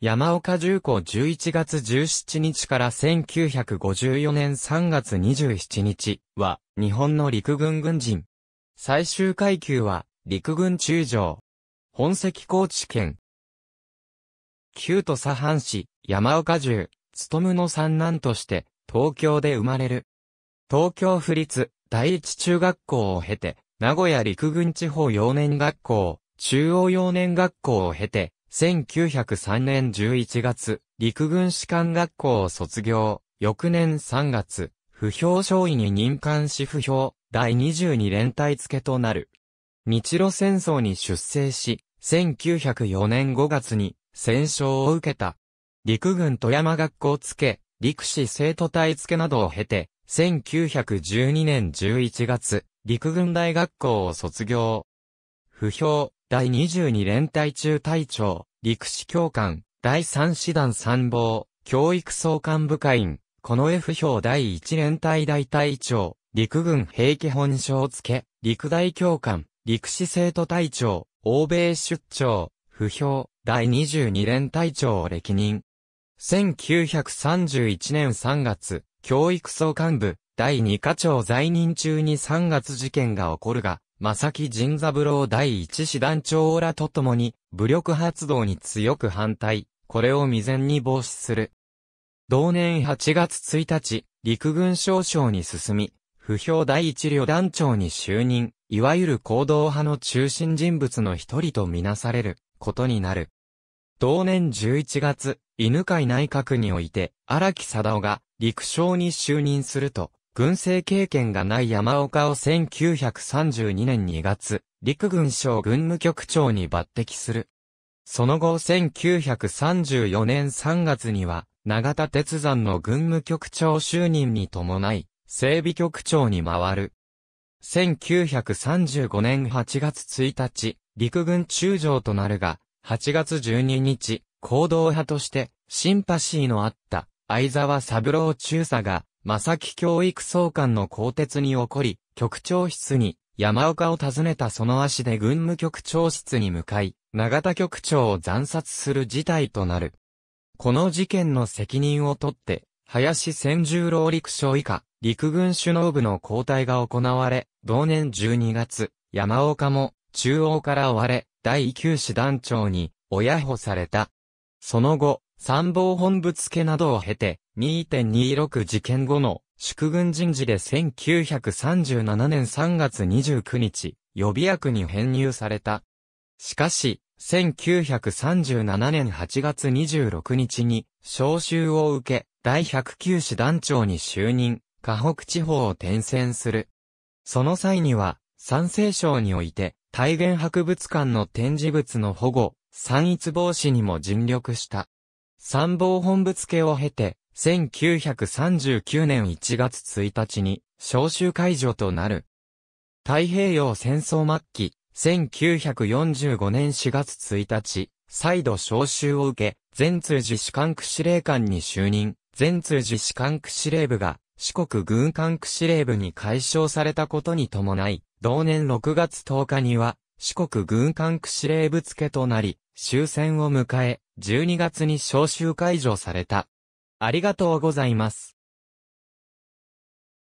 山岡重工11月17日から1954年3月27日は日本の陸軍軍人。最終階級は陸軍中将。本籍高知県。旧都佐藩市山岡重、務の三男として東京で生まれる。東京府立第一中学校を経て、名古屋陸軍地方幼年学校、中央幼年学校を経て、1903年11月、陸軍士官学校を卒業。翌年3月、不評少尉に任官し不評、第22連隊付けとなる。日露戦争に出征し、1904年5月に戦勝を受けた。陸軍富山学校付、け、陸士生徒隊付けなどを経て、1912年11月、陸軍大学校を卒業。不評、第22連隊中隊長、陸士教官、第3師団参謀、教育総監部会員、この F 表第1連隊大隊長、陸軍兵器本省付、陸大教官、陸士生徒隊長、欧米出張、不評、第22連隊長を歴任。1931年3月、教育総監部、第2課長在任中に3月事件が起こるが、正木仁三郎第一師団長らと共に、武力発動に強く反対、これを未然に防止する。同年8月1日、陸軍少将に進み、不評第一旅団長に就任、いわゆる行動派の中心人物の一人とみなされることになる。同年11月、犬飼内閣において、荒木貞夫が陸将に就任すると、軍政経験がない山岡を1932年2月、陸軍省軍務局長に抜擢する。その後1934年3月には、長田鉄山の軍務局長就任に伴い、整備局長に回る。1935年8月1日、陸軍中将となるが、8月12日、行動派として、シンパシーのあった、相沢三郎中佐が、正木教育総監の更迭に起こり、局長室に山岡を訪ねたその足で軍務局長室に向かい、永田局長を惨殺する事態となる。この事件の責任を取って、林千十郎陸将以下、陸軍首脳部の交代が行われ、同年12月、山岡も中央から追われ、第9師団長に親保された。その後、参謀本部付などを経て、2.26事件後の祝軍人事で1937年3月29日、予備役に編入された。しかし、1937年8月26日に、召集を受け、第109師団長に就任、河北地方を転戦する。その際には、山西省において、大元博物館の展示物の保護、散逸防止にも尽力した。参謀本部付を経て、1939年1月1日に、召集解除となる。太平洋戦争末期、1945年4月1日、再度召集を受け、全通寺士官区司令官に就任、全通寺士官区司令部が、四国軍艦区司令部に解消されたことに伴い、同年6月10日には、四国軍艦区司令部付となり、終戦を迎え、12月に招集解除された。ありがとうございます。